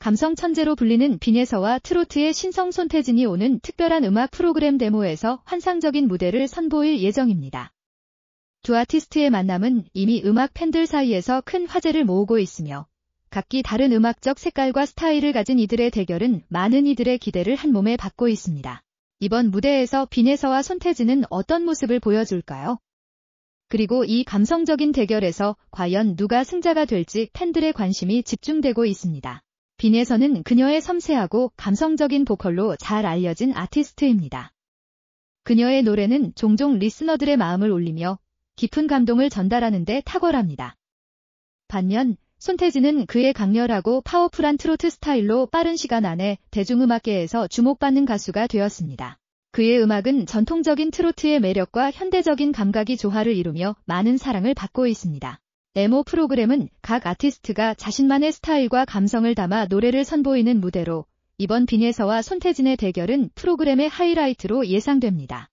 감성 천재로 불리는 빈예서와 트로트의 신성 손태진이 오는 특별한 음악 프로그램 데모에서 환상적인 무대를 선보일 예정입니다. 두 아티스트의 만남은 이미 음악 팬들 사이에서 큰 화제를 모으고 있으며 각기 다른 음악적 색깔과 스타일을 가진 이들의 대결은 많은 이들의 기대를 한 몸에 받고 있습니다. 이번 무대에서 빈예서와 손태진은 어떤 모습을 보여줄까요? 그리고 이 감성적인 대결에서 과연 누가 승자가 될지 팬들의 관심이 집중되고 있습니다. 빈에서는 그녀의 섬세하고 감성적인 보컬로 잘 알려진 아티스트입니다. 그녀의 노래는 종종 리스너들의 마음을 울리며 깊은 감동을 전달하는 데 탁월합니다. 반면 손태진은 그의 강렬하고 파워풀한 트로트 스타일로 빠른 시간 안에 대중음악계에서 주목받는 가수가 되었습니다. 그의 음악은 전통적인 트로트의 매력과 현대적인 감각이 조화를 이루며 많은 사랑을 받고 있습니다. 네모 프로그램은 각 아티스트가 자신만의 스타일과 감성을 담아 노래를 선보이는 무대로 이번 빈예서와 손태진의 대결은 프로그램의 하이라이트로 예상됩니다.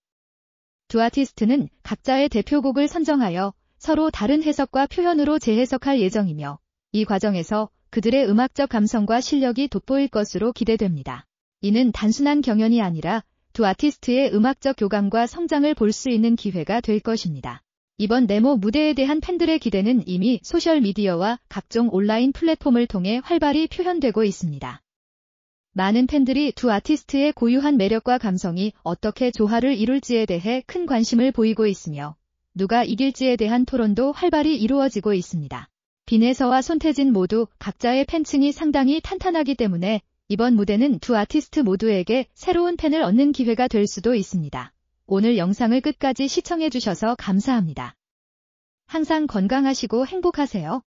두 아티스트는 각자의 대표곡을 선정하여 서로 다른 해석과 표현으로 재해석할 예정이며 이 과정에서 그들의 음악적 감성과 실력이 돋보일 것으로 기대됩니다. 이는 단순한 경연이 아니라 두 아티스트의 음악적 교감과 성장을 볼 수 있는 기회가 될 것입니다. 이번 네모 무대에 대한 팬들의 기대는 이미 소셜미디어와 각종 온라인 플랫폼을 통해 활발히 표현되고 있습니다. 많은 팬들이 두 아티스트의 고유한 매력과 감성이 어떻게 조화를 이룰지에 대해 큰 관심을 보이고 있으며 누가 이길지에 대한 토론도 활발히 이루어지고 있습니다. 빈에서와 손태진 모두 각자의 팬층이 상당히 탄탄하기 때문에 이번 무대는 두 아티스트 모두에게 새로운 팬을 얻는 기회가 될 수도 있습니다. 오늘 영상을 끝까지 시청해주셔서 감사합니다. 항상 건강하시고 행복하세요.